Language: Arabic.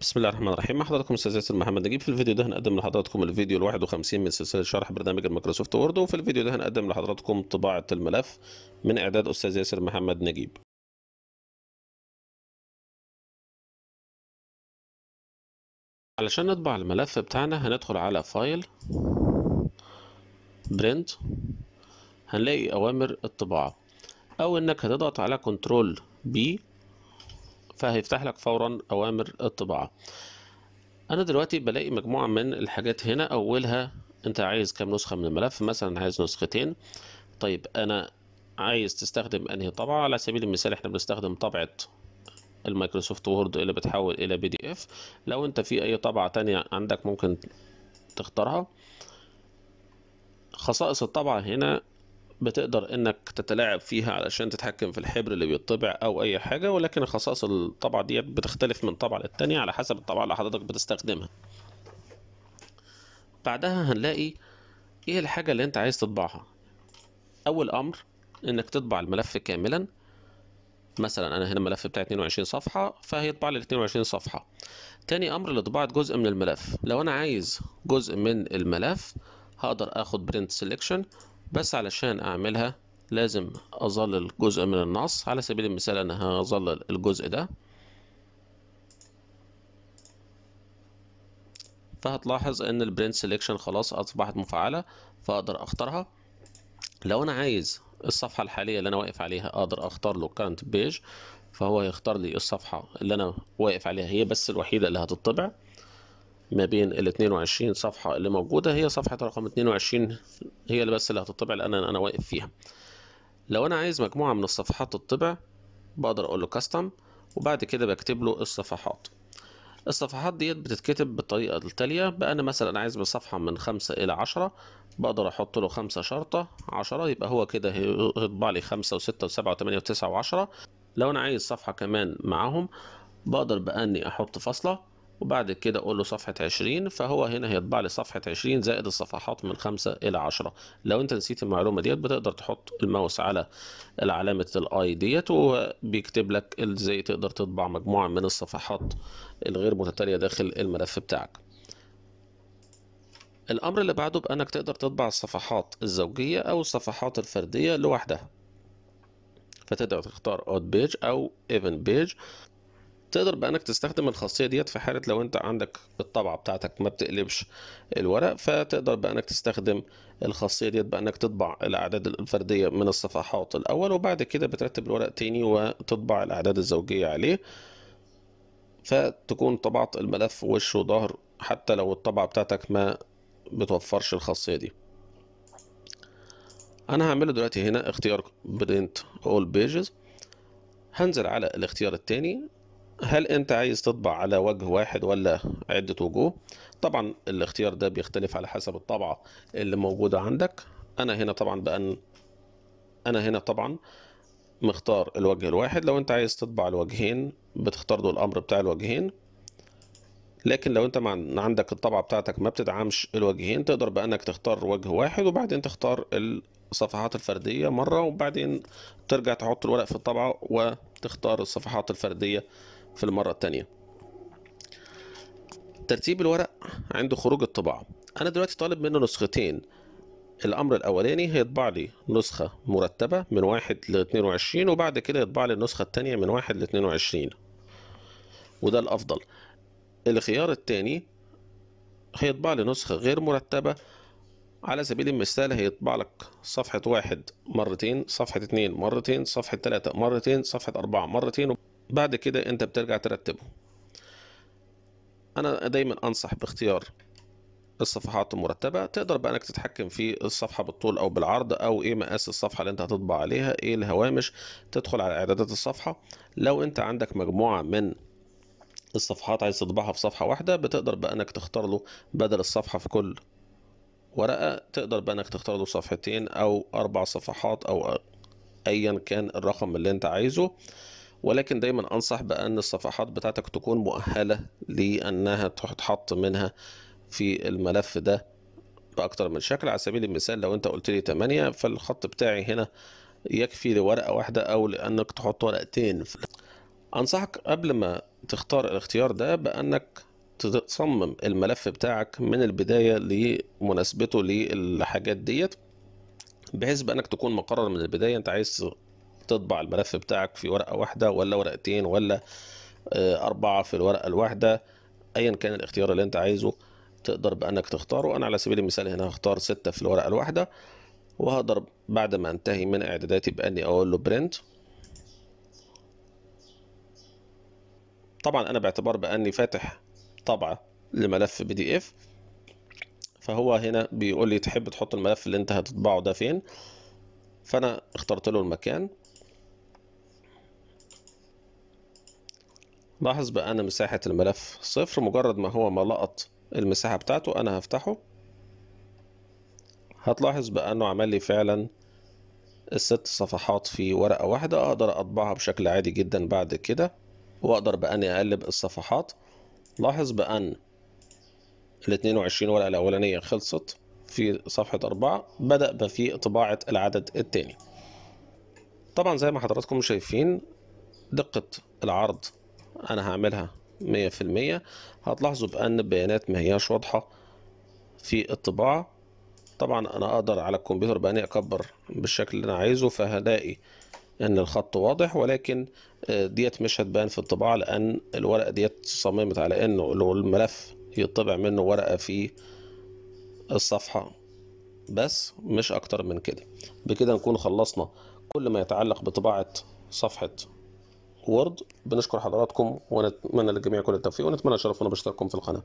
بسم الله الرحمن الرحيم مع حضراتكم استاذ ياسر محمد نجيب في الفيديو ده هنقدم لحضراتكم الفيديو ال 51 من سلسله شرح برنامج المايكروسوفت وورد وفي الفيديو ده هنقدم لحضراتكم طباعه الملف من اعداد استاذ ياسر محمد نجيب علشان نطبع الملف بتاعنا هندخل على فايل برنت هنلاقي اوامر الطباعه او انك هتضغط على كنترول بي فهيفتح لك فورا أوامر الطباعة أنا دلوقتي بلاقي مجموعة من الحاجات هنا أولها أنت عايز كام نسخة من الملف مثلا عايز نسختين طيب أنا عايز تستخدم أنهي طبعة على سبيل المثال إحنا بنستخدم طبعة المايكروسوفت وورد اللي بتحول إلى بي دي إف لو أنت في أي طبعة تانية عندك ممكن تختارها خصائص الطبعة هنا بتقدر انك تتلاعب فيها علشان تتحكم في الحبر اللي بيطبع او اي حاجه ولكن خصائص الطبعه دي بتختلف من طبعه للتانيه على حسب الطبعه اللي حضرتك بتستخدمها بعدها هنلاقي ايه الحاجه اللي انت عايز تطبعها اول امر انك تطبع الملف كاملا مثلا انا هنا الملف بتاع 22 صفحه فهيطبع لي 22 صفحه تاني امر لطباعه جزء من الملف لو انا عايز جزء من الملف هقدر اخد برنت سيلكشن بس علشان أعملها لازم أظلل جزء من النص على سبيل المثال أنا هظلل الجزء ده فهتلاحظ ان البرنت سيلكشن خلاص اصبحت مفعله فاقدر اختارها لو انا عايز الصفحه الحاليه اللي انا واقف عليها اقدر اختار له كارنت بيج فهو هيختار لي الصفحه اللي انا واقف عليها هي بس الوحيده اللي هتطبع ما بين ال 22 صفحة اللي موجودة هي صفحة رقم 22 هي اللي بس اللي هتطبع لأن أنا واقف فيها لو أنا عايز مجموعة من الصفحات تطبع بقدر أقول له كاستم وبعد كده بكتب له الصفحات الصفحات ديت بتتكتب بالطريقة التالية بقى أنا مثلا عايز من صفحة من خمسة إلى عشرة بقدر أحط له خمسة شرطة عشرة يبقى هو كده هيطبع لي خمسة وستة وسبعة 9 وتسعة وعشرة لو أنا عايز صفحة كمان معاهم بقدر باني أحط فاصلة وبعد كده اقول له صفحة 20 فهو هنا هيطبع لي صفحة 20 زائد الصفحات من 5 إلى 10 لو أنت نسيت المعلومة ديت بتقدر تحط الماوس على علامة الاي ديت وبيكتب لك ازاي تقدر تطبع مجموعة من الصفحات الغير متتالية داخل الملف بتاعك الأمر اللي بعده بأنك تقدر تطبع الصفحات الزوجية أو الصفحات الفردية لوحدها فتقدر تختار اوت بيج أو ايفن بيج تقدر بقى انك تستخدم الخاصيه ديت في حاله لو انت عندك الطبعه بتاعتك ما بتقلبش الورق فتقدر بقى انك تستخدم الخاصيه ديت بقى انك تطبع الاعداد الفرديه من الصفحات الاول وبعد كده بترتب الورق تاني وتطبع الاعداد الزوجيه عليه فتكون طبعت الملف وش وظهر حتى لو الطبعه بتاعتك ما بتوفرش الخاصيه دي انا هعمله دلوقتي هنا اختيار برنت اول بيجز هنزل على الاختيار التاني هل انت عايز تطبع على وجه واحد ولا عدة وجوه طبعا الاختيار ده بيختلف على حسب الطبعة اللي موجودة عندك انا هنا طبعا بان انا هنا طبعا مختار الوجه الواحد لو انت عايز تطبع الوجهين بتختار له الامر بتاع الوجهين لكن لو انت عندك الطبعة بتاعتك ما بتدعمش الوجهين تقدر بانك تختار وجه واحد وبعدين تختار الصفحات الفردية مرة وبعدين ترجع تحط الورق في الطبعة وتختار الصفحات الفردية في المرة التانية ترتيب الورق عند خروج الطباعة أنا دلوقتي طالب منه نسختين الأمر الأولاني هيطبع لي نسخة مرتبة من واحد لاتنين وعشرين وبعد كده يطبع لي النسخة التانية من واحد لاتنين وعشرين وده الأفضل الخيار التاني هيطبع لي نسخة غير مرتبة على سبيل المثال هيطبع لك صفحة واحد مرتين صفحة اتنين مرتين صفحة تلاتة مرتين صفحة أربعة مرتين بعد كده انت بترجع ترتبه انا دايما انصح باختيار الصفحات المرتبة تقدر بقى انك تتحكم في الصفحة بالطول او بالعرض او ايه مقاس الصفحة اللي انت هتطبع عليها ايه الهوامش تدخل على اعدادات الصفحة لو انت عندك مجموعة من الصفحات عايز تطبعها في صفحة واحدة بتقدر بقى انك تختار له بدل الصفحة في كل ورقة تقدر بقى انك تختار له صفحتين او اربع صفحات او ايا كان الرقم اللي انت عايزه ولكن دايما أنصح بأن الصفحات بتاعتك تكون مؤهلة لأنها تتحط منها في الملف ده بأكتر من شكل على سبيل المثال لو أنت قلت لي 8 فالخط بتاعي هنا يكفي لورقة واحدة أو لأنك تحط ورقتين أنصحك قبل ما تختار الاختيار ده بأنك تصمم الملف بتاعك من البداية لمناسبته للحاجات ديت بحيث بأنك تكون مقرر من البداية أنت عايز تطبع الملف بتاعك في ورقة واحدة ولا ورقتين ولا آه، أربعة في الورقة الواحدة أيا كان الاختيار اللي أنت عايزه تقدر بأنك تختاره أنا على سبيل المثال هنا هختار ستة في الورقة الواحدة وهقدر بعد ما أنتهي من إعداداتي بأني أقول له برنت طبعا أنا باعتبار بأني فاتح طبعة لملف بي دي إف فهو هنا بيقول لي تحب تحط الملف اللي أنت هتطبعه ده فين فأنا اخترت له المكان لاحظ بقى أنا مساحة الملف صفر مجرد ما هو ما لقط المساحة بتاعته أنا هفتحه هتلاحظ بقى أنه عمل لي فعلا الست صفحات في ورقة واحدة أقدر أطبعها بشكل عادي جدا بعد كده وأقدر بأني أقلب الصفحات لاحظ بأن ال 22 ورقة الأولانية خلصت في صفحة أربعة بدأ بقى في طباعة العدد التاني طبعا زي ما حضراتكم شايفين دقة العرض انا هعملها مية في المية هتلاحظوا بان البيانات ما هياش واضحة في الطباعة طبعا انا اقدر على الكمبيوتر باني اكبر بالشكل اللي انا عايزه فهلاقي ان الخط واضح ولكن آه، ديت مش هتبان في الطباعة لان الورقة ديت صممت على انه لو الملف يطبع منه ورقة في الصفحة بس مش اكتر من كده بكده نكون خلصنا كل ما يتعلق بطباعة صفحة وورد بنشكر حضراتكم ونتمنى للجميع كل التوفيق ونتمنى شرفنا باشتراككم في القناه